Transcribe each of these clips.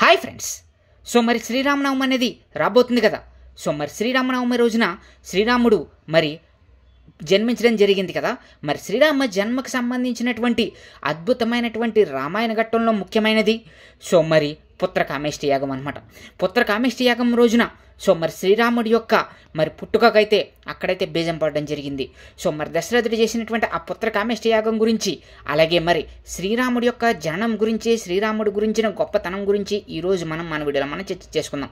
hi friends so మరి శ్రీరామనవమి అనేది రాబోతుంది కదా సో మరి శ్రీరామనవమి రోజున శ్రీరాముడు మరి జన్మించడం జరిగింది కదా మరి శ్రీరామ జన్మకు సంబంధించినటువంటి అద్భుతమైనటువంటి రామాయణ ఘట్టంలో ముఖ్యమైనది సో మరి కామేష్టి యాగం అనమాట పుత్రకామేష్టి యాగం రోజున సో మరి శ్రీరాముడి యొక్క మరి పుట్టుకకైతే అక్కడైతే బీజం పడడం జరిగింది సో మరి దశరథుడు చేసినటువంటి ఆ పుత్ర గురించి అలాగే మరి శ్రీరాముడి యొక్క జననం గురించి శ్రీరాముడి గురించిన గొప్పతనం గురించి ఈరోజు మనం మన వీడియోలో మనం చర్చ చేసుకుందాం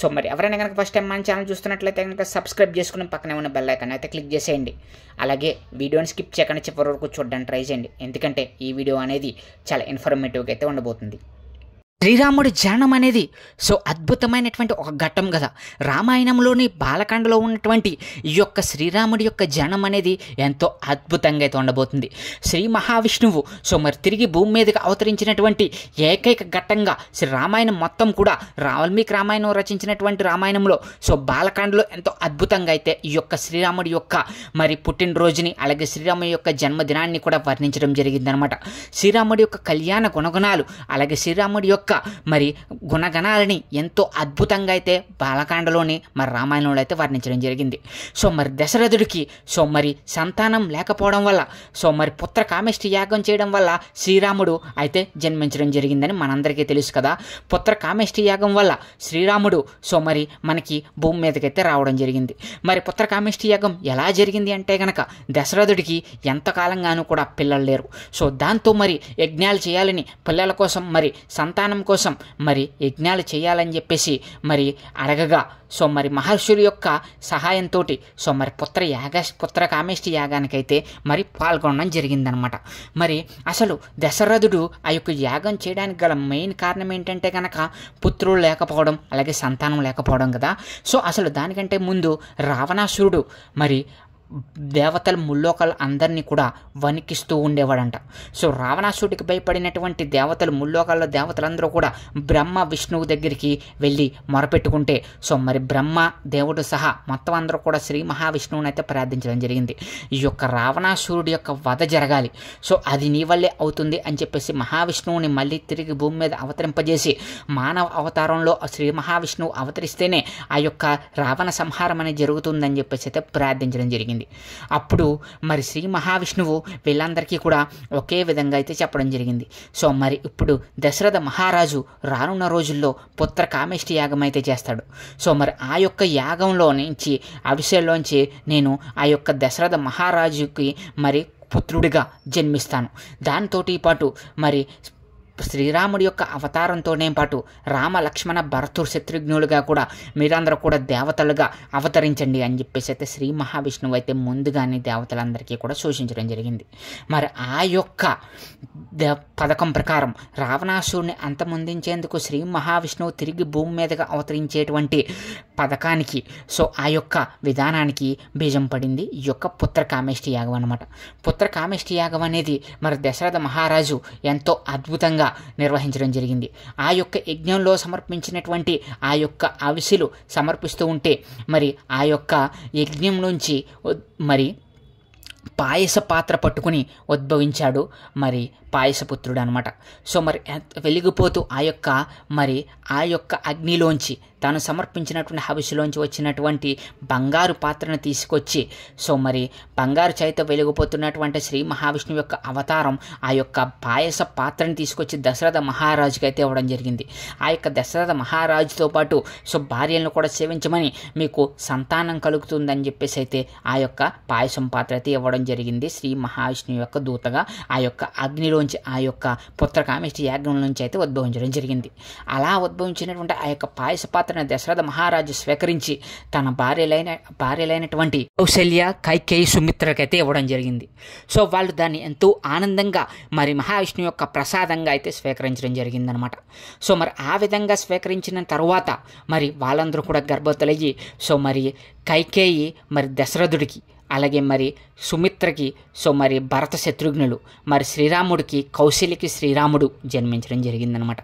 సో మరి ఎవరైనా కనుక ఫస్ట్ టైం మన ఛానల్ చూస్తున్నట్లయితే కనుక సబ్స్క్రైబ్ చేసుకుని పక్కనే ఉన్న బెల్ ఐకాన్ అయితే క్లిక్ చేసేయండి అలాగే వీడియోని స్కిప్ చేయకుండా చివరి వరకు చూడడానికి ట్రై చేయండి ఎందుకంటే ఈ వీడియో అనేది చాలా ఇన్ఫర్మేటివ్గా అయితే ఉండబోతుంది శ్రీరాముడి జననం అనేది సో అద్భుతమైనటువంటి ఒక ఘట్టం కదా రామాయణంలోని బాలకాండలో ఉన్నటువంటి ఈ యొక్క శ్రీరాముడి యొక్క జనం అనేది ఎంతో అద్భుతంగా అయితే ఉండబోతుంది శ్రీ మహావిష్ణువు సో మరి తిరిగి భూమి మీదకి అవతరించినటువంటి ఏకైక ఘట్టంగా శ్రీ రామాయణం మొత్తం కూడా వాల్మీకి రామాయణం రచించినటువంటి రామాయణంలో సో బాలకాండలో ఎంతో అద్భుతంగా అయితే ఈ యొక్క శ్రీరాముడి యొక్క మరి పుట్టినరోజుని అలాగే శ్రీరాముడి యొక్క జన్మదినాన్ని కూడా వర్ణించడం జరిగిందనమాట శ్రీరాముడి యొక్క కళ్యాణ గుణగుణాలు అలాగే శ్రీరాముడి యొక్క మరి గుణగణాలని ఎంతో అద్భుతంగా అయితే బాలకాండలోని మరి రామాయణంలో అయితే వర్ణించడం జరిగింది సో మరి దశరథుడికి సో మరి సంతానం లేకపోవడం వల్ల సో మరి పుత్ర కామిష్టి యాగం చేయడం వల్ల శ్రీరాముడు అయితే జన్మించడం జరిగిందని మనందరికీ తెలుసు కదా పుత్ర కామిష్టి యాగం వల్ల శ్రీరాముడు సో మరి మనకి భూమి మీదకైతే రావడం జరిగింది మరి పుత్ర కామిష్టి యాగం ఎలా జరిగింది అంటే గనక దశరథుడికి ఎంతకాలంగానూ కూడా పిల్లలు లేరు సో దాంతో మరి యజ్ఞాలు చేయాలని పిల్లల కోసం మరి సంతానం కోసం మరి యజ్ఞాలు చేయాలని చెప్పేసి మరి అడగగా సో మరి మహర్షులు యొక్క సహాయంతో సో మరి పుత్ర యాగ పుత్ర కామేష్టి యాగానికైతే మరి పాల్గొనడం జరిగిందనమాట మరి అసలు దశరథుడు ఆ యొక్క యాగం చేయడానికి గల మెయిన్ కారణం ఏంటంటే కనుక పుత్రులు లేకపోవడం అలాగే సంతానం లేకపోవడం కదా సో అసలు దానికంటే ముందు రావణాసురుడు మరి దేవతలు ముల్లోకాలు అందరినీ కూడా వణికిస్తూ ఉండేవాడంట సో రావణాసుడికి భయపడినటువంటి దేవతలు ముల్లోకాల దేవతలందరూ కూడా బ్రహ్మ విష్ణువు దగ్గరికి వెళ్ళి మొరపెట్టుకుంటే సో మరి బ్రహ్మ దేవుడు సహా మొత్తం అందరూ కూడా శ్రీ మహావిష్ణువుని అయితే ప్రార్థించడం జరిగింది ఈ యొక్క రావణాసురుడి యొక్క వధ జరగాలి సో అది నీ వల్లే అవుతుంది అని చెప్పేసి మహావిష్ణువుని మళ్ళీ తిరిగి భూమి మీద అవతరింపజేసి మానవ అవతారంలో శ్రీ మహావిష్ణువు అవతరిస్తేనే ఆ యొక్క రావణ సంహారం అనేది జరుగుతుందని చెప్పేసి అయితే ప్రార్థించడం జరిగింది జరిగింది అప్పుడు మరి శ్రీ మహావిష్ణువు వీళ్ళందరికీ కూడా ఒకే విధంగా అయితే చెప్పడం జరిగింది సో మరి ఇప్పుడు దశరథ మహారాజు రానున్న రోజుల్లో పుత్ర కామేష్టి యాగం అయితే చేస్తాడు సో మరి ఆ యొక్క యాగంలో నుంచి అభిషేక్లోంచి నేను ఆ యొక్క దశరథ మహారాజుకి మరి పుత్రుడిగా జన్మిస్తాను దానితోటి పాటు మరి శ్రీరాముడి యొక్క అవతారంతోనే పాటు రామ లక్ష్మణ భరతుడు శత్రుఘ్నులుగా కూడా మీరందరూ కూడా దేవతలుగా అవతరించండి అని చెప్పేసి అయితే శ్రీ మహావిష్ణువు అయితే ముందుగానే దేవతలందరికీ కూడా సూచించడం జరిగింది మరి ఆ యొక్క పథకం ప్రకారం రావణాసురుని ముందించేందుకు శ్రీ మహావిష్ణువు తిరిగి భూమి మీదగా అవతరించేటువంటి పథకానికి సో ఆ యొక్క విధానానికి బీజం పడింది ఈ యొక్క పుత్ర కామేష్టి యాగం అనమాట పుత్ర కామేష్టి యాగం అనేది మరి దశరథ మహారాజు ఎంతో అద్భుతంగా నిర్వహించడం జరిగింది ఆ యొక్క యజ్ఞంలో సమర్పించినటువంటి ఆ యొక్క అవిసిలు సమర్పిస్తూ ఉంటే మరి ఆ యొక్క యజ్ఞం నుంచి మరి పాయస పాత్ర పట్టుకుని ఉద్భవించాడు మరి పాయసపుత్రుడు అనమాట సో మరి వెలిగిపోతూ ఆ యొక్క మరి ఆ యొక్క అగ్నిలోంచి తాను సమర్పించినటువంటి హవిసులోంచి వచ్చినటువంటి బంగారు పాత్రను తీసుకొచ్చి సో మరి బంగారు చేత వెలిగిపోతున్నటువంటి శ్రీ మహావిష్ణువు యొక్క అవతారం ఆ యొక్క పాయస పాత్రను తీసుకొచ్చి దశరథ మహారాజుకి అయితే ఇవ్వడం జరిగింది ఆ యొక్క దశరథ మహారాజుతో పాటు సో భార్యలను కూడా సేవించమని మీకు సంతానం కలుగుతుందని చెప్పేసి అయితే ఆ యొక్క పాయసం పాత్ర అయితే ఇవ్వడం జరిగింది శ్రీ మహావిష్ణువు యొక్క దూతగా ఆ యొక్క అగ్నిలోంచి ఆ యొక్క పుత్రకామిష్టి యాజ్ఞం నుంచి అయితే ఉద్భవించడం జరిగింది అలా ఉద్భవించినటువంటి ఆ యొక్క పాయస పాత్ర పాత్రను దశరథ మహారాజు స్వీకరించి తన భార్యలైన భార్యలైనటువంటి కౌశల్య కైకేయి సుమిత్రకైతే ఇవ్వడం జరిగింది సో వాళ్ళు దాన్ని ఎంతో ఆనందంగా మరి మహావిష్ణువు యొక్క ప్రసాదంగా అయితే స్వీకరించడం జరిగిందనమాట సో మరి ఆ విధంగా స్వీకరించిన తర్వాత మరి వాళ్ళందరూ కూడా గర్భవతులయ్యి సో మరి కైకేయి మరి దశరథుడికి అలాగే మరి సుమిత్రకి సో మరి భరత శత్రుఘ్నులు మరి శ్రీరాముడికి కౌశలికి శ్రీరాముడు జన్మించడం జరిగిందనమాట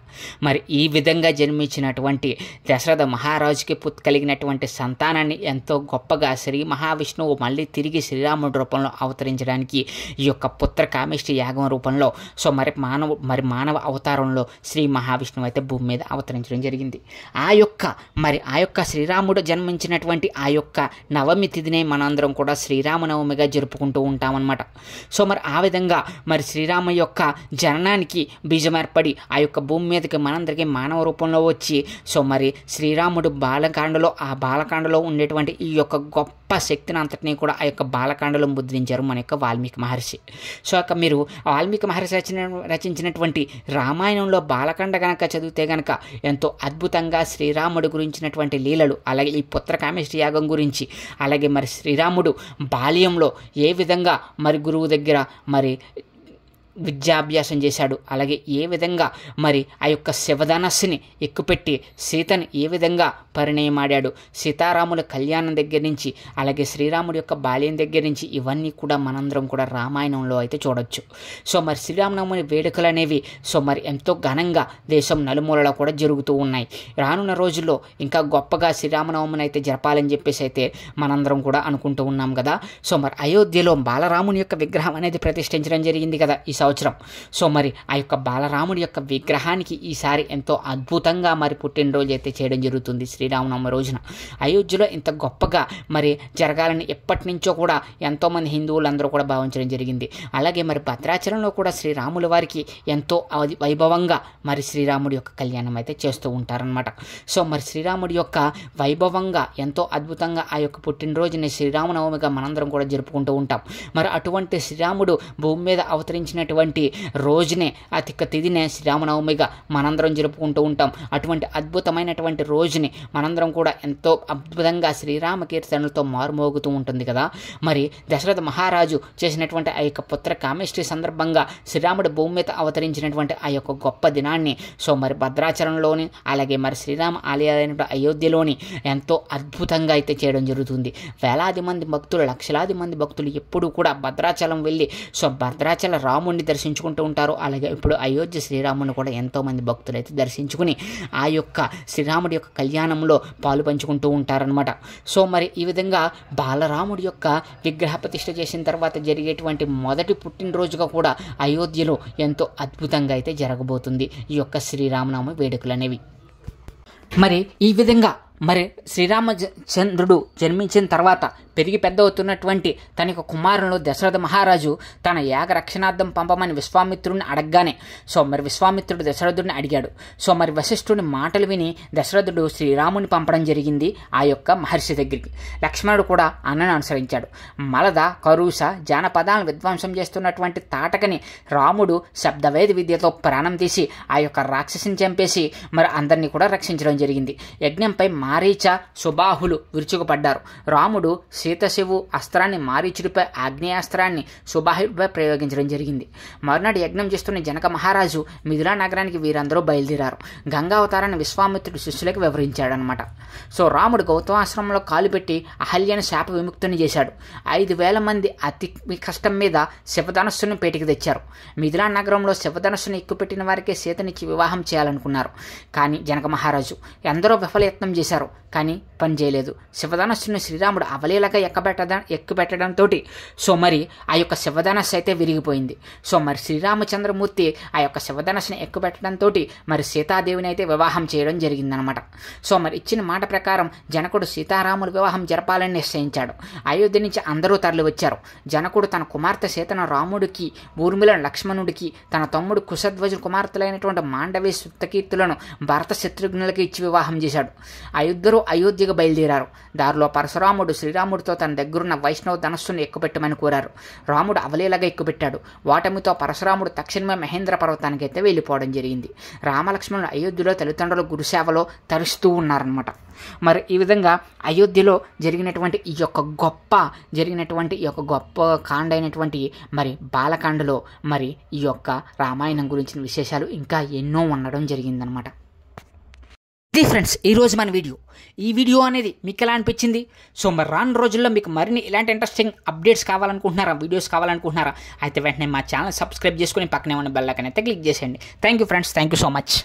మరి ఈ విధంగా జన్మించినటువంటి దశరథ మహారాజుకి పుత్ కలిగినటువంటి సంతానాన్ని ఎంతో గొప్పగా శ్రీ మహావిష్ణువు మళ్ళీ తిరిగి శ్రీరాముడి రూపంలో అవతరించడానికి ఈ యొక్క పుత్ర కామిష్టి యాగం రూపంలో సో మరి మానవ మరి మానవ అవతారంలో శ్రీ మహావిష్ణువు అయితే భూమి మీద అవతరించడం జరిగింది ఆ యొక్క మరి ఆ యొక్క శ్రీరాముడు జన్మించినటువంటి ఆ యొక్క నవమి తిథినే మనందరం కూడా శ్రీ శ్రీరామనవమిగా జరుపుకుంటూ ఉంటామన్నమాట సో మరి ఆ విధంగా మరి శ్రీరామ యొక్క జననానికి బీజం ఏర్పడి ఆ యొక్క భూమి మీదకి మనందరికీ మానవ రూపంలో వచ్చి సో మరి శ్రీరాముడు బాలకాండలో ఆ బాలకాండలో ఉండేటువంటి ఈ యొక్క గొప్ప శక్తిని అంతటినీ కూడా ఆ యొక్క బాలకాండలో ముద్రించారు మన యొక్క వాల్మీకి మహర్షి సో అక్క మీరు వాల్మీకి మహర్షి రచన రచించినటువంటి రామాయణంలో బాలకాండ గనక చదివితే గనక ఎంతో అద్భుతంగా శ్రీరాముడు గురించినటువంటి లీలలు అలాగే ఈ పుత్రకామేశ్వరి యాగం గురించి అలాగే మరి శ్రీరాముడు బాల్యంలో ఏ విధంగా మరి గురువు దగ్గర మరి విద్యాభ్యాసం చేశాడు అలాగే ఏ విధంగా మరి ఆ యొక్క శివధనస్సుని ఎక్కుపెట్టి సీతను ఏ విధంగా పరిణయమాడాడు సీతారాముల కళ్యాణం దగ్గర నుంచి అలాగే శ్రీరాముడి యొక్క బాల్యం దగ్గర నుంచి ఇవన్నీ కూడా మనందరం కూడా రామాయణంలో అయితే చూడొచ్చు సో మరి శ్రీరామనవమి వేడుకలు అనేవి సో మరి ఎంతో ఘనంగా దేశం నలుమూలలో కూడా జరుగుతూ ఉన్నాయి రానున్న రోజుల్లో ఇంకా గొప్పగా శ్రీరామనవమిని అయితే జరపాలని చెప్పేసి అయితే మనందరం కూడా అనుకుంటూ ఉన్నాం కదా సో మరి అయోధ్యలో బాలరాముని యొక్క విగ్రహం అనేది ప్రతిష్ఠించడం జరిగింది కదా ఈ సంవత్సరం సో మరి ఆ యొక్క బాలరాముడి యొక్క విగ్రహానికి ఈసారి ఎంతో అద్భుతంగా మరి పుట్టినరోజు అయితే చేయడం జరుగుతుంది శ్రీరామనవమి రోజున అయోధ్యలో ఇంత గొప్పగా మరి జరగాలని ఎప్పటి నుంచో కూడా ఎంతోమంది హిందువులందరూ కూడా భావించడం జరిగింది అలాగే మరి భద్రాచలంలో కూడా శ్రీరాముల వారికి ఎంతో వైభవంగా మరి శ్రీరాముడి యొక్క కళ్యాణం అయితే చేస్తూ ఉంటారనమాట సో మరి శ్రీరాముడి యొక్క వైభవంగా ఎంతో అద్భుతంగా ఆ యొక్క పుట్టినరోజుని శ్రీరామనవమిగా మనందరం కూడా జరుపుకుంటూ ఉంటాం మరి అటువంటి శ్రీరాముడు భూమి మీద అవతరించినటువంటి వంటి రోజునే అతిక తిదినే శ్రీరామనవమిగా మనందరం జరుపుకుంటూ ఉంటాం అటువంటి అద్భుతమైనటువంటి రోజుని మనందరం కూడా ఎంతో అద్భుతంగా శ్రీరామ కీర్తనలతో మారుమోగుతూ ఉంటుంది కదా మరి దశరథ మహారాజు చేసినటువంటి ఆ యొక్క పుత్ర కామేశ్వరి సందర్భంగా శ్రీరాముడి భూమి మీద అవతరించినటువంటి ఆ యొక్క గొప్ప దినాన్ని సో మరి భద్రాచలంలోని అలాగే మరి శ్రీరామ ఆలయాలైన అయోధ్యలోని ఎంతో అద్భుతంగా అయితే చేయడం జరుగుతుంది వేలాది మంది భక్తులు లక్షలాది మంది భక్తులు ఎప్పుడూ కూడా భద్రాచలం వెళ్ళి సో భద్రాచల రాముని దర్శించుకుంటూ ఉంటారు అలాగే ఇప్పుడు అయోధ్య శ్రీరాముని కూడా ఎంతోమంది భక్తులు అయితే దర్శించుకుని ఆ యొక్క శ్రీరాముడి యొక్క కళ్యాణంలో పాలు పంచుకుంటూ ఉంటారనమాట సో మరి ఈ విధంగా బాలరాముడి యొక్క విగ్రహ ప్రతిష్ఠ చేసిన తర్వాత జరిగేటువంటి మొదటి పుట్టినరోజుగా కూడా అయోధ్యలో ఎంతో అద్భుతంగా అయితే జరగబోతుంది ఈ యొక్క శ్రీరామనామ వేడుకలు అనేవి మరి ఈ విధంగా మరి శ్రీరామ చంద్రుడు జన్మించిన తర్వాత పెరిగి పెద్ద అవుతున్నటువంటి తన యొక్క కుమారులు దశరథ మహారాజు తన యాగ రక్షణార్థం పంపమని విశ్వామిత్రుడిని అడగగానే సో మరి విశ్వామిత్రుడు దశరథుడిని అడిగాడు సో మరి వశిష్ఠుని మాటలు విని దశరథుడు శ్రీరాముని పంపడం జరిగింది ఆ యొక్క మహర్షి దగ్గరికి లక్ష్మణుడు కూడా అన్నను అనుసరించాడు మలద కరూస జానపదాలను విధ్వంసం చేస్తున్నటువంటి తాటకని రాముడు శబ్దవేద విద్యతో ప్రాణం తీసి ఆ యొక్క రాక్షసిని చంపేసి మరి అందరినీ కూడా రక్షించడం జరిగింది యజ్ఞంపై మారీచ సుబాహులు విరుచుకుపడ్డారు రాముడు శ్రీ సీతశివు అస్త్రాన్ని మారీచుడిపై ఆగ్నేయాస్త్రాన్ని సుబాహుడిపై ప్రయోగించడం జరిగింది మరునాడు యజ్ఞం చేస్తున్న జనక మహారాజు మిథులా నగరానికి వీరందరూ బయలుదేరారు గంగా అవతారాన్ని విశ్వామిత్రుడు శిష్యులకు వివరించాడనమాట సో రాముడు గౌతమాశ్రమంలో కాలు పెట్టి అహల్యను శాప విముక్తుని చేశాడు ఐదు వేల మంది అతి కష్టం మీద శివధనస్సును పేటికి తెచ్చారు మిథిలా నగరంలో శివధనస్సును ఎక్కుపెట్టిన వారికే సీతనిచ్చి వివాహం చేయాలనుకున్నారు కానీ జనక మహారాజు ఎందరో విఫలయత్నం చేశారు కానీ పనిచేయలేదు శివధనస్సును శ్రీరాముడు అవలీలగా ఎక్కబెట్టద ఎక్కుపెట్టడంతో సో మరి ఆ యొక్క శివధనస్సు అయితే విరిగిపోయింది సో మరి శ్రీరామచంద్రమూర్తి ఆ యొక్క శివధనస్సును ఎక్కుపెట్టడంతో మరి సీతాదేవిని అయితే వివాహం చేయడం జరిగిందనమాట సో మరి ఇచ్చిన మాట ప్రకారం జనకుడు సీతారాముడు వివాహం జరపాలని నిశ్చయించాడు అయోధ్య నుంచి అందరూ తరలి వచ్చారు జనకుడు తన కుమార్తె సీతను రాముడికి ఊర్మిళ లక్ష్మణుడికి తన తమ్ముడు కుశధ్వజ కుమార్తెలైనటువంటి మాండవి సుప్తకీర్తులను భరత శత్రుఘ్నులకి ఇచ్చి వివాహం చేశాడు ఆ ఇద్దరు అయోధ్య కాశీకి బయలుదేరారు దారిలో పరశురాముడు శ్రీరాముడితో తన దగ్గరున్న వైష్ణవ ధనస్సును ఎక్కుపెట్టమని కోరారు రాముడు అవలేలాగా ఎక్కుపెట్టాడు వాటమితో పరశురాముడు తక్షణమే మహేంద్ర పర్వతానికైతే వెళ్ళిపోవడం జరిగింది రామలక్ష్మణుడు అయోధ్యలో తల్లిదండ్రులు గురుసేవలో తరుస్తూ ఉన్నారనమాట మరి ఈ విధంగా అయోధ్యలో జరిగినటువంటి ఈ యొక్క గొప్ప జరిగినటువంటి ఈ యొక్క గొప్ప కాండ అయినటువంటి మరి బాలకాండలో మరి ఈ యొక్క రామాయణం గురించిన విశేషాలు ఇంకా ఎన్నో ఉండడం జరిగిందనమాట ఇది ఫ్రెండ్స్ ఈరోజు మన వీడియో ఈ వీడియో అనేది మీకు ఎలా అనిపించింది సో మరి రాను రోజుల్లో మీకు మరిన్ని ఇలాంటి ఇంట్రెస్టింగ్ అప్డేట్స్ కావాలనుకుంటున్నారా వీడియోస్ కావాలనుకుంటున్నారా అయితే వెంటనే మా ఛానల్ సబ్స్క్రైబ్ చేసుకుని పక్కనే ఉన్న బెల్లకనైతే క్లిక్ చేసేయండి thank you friends thank you so much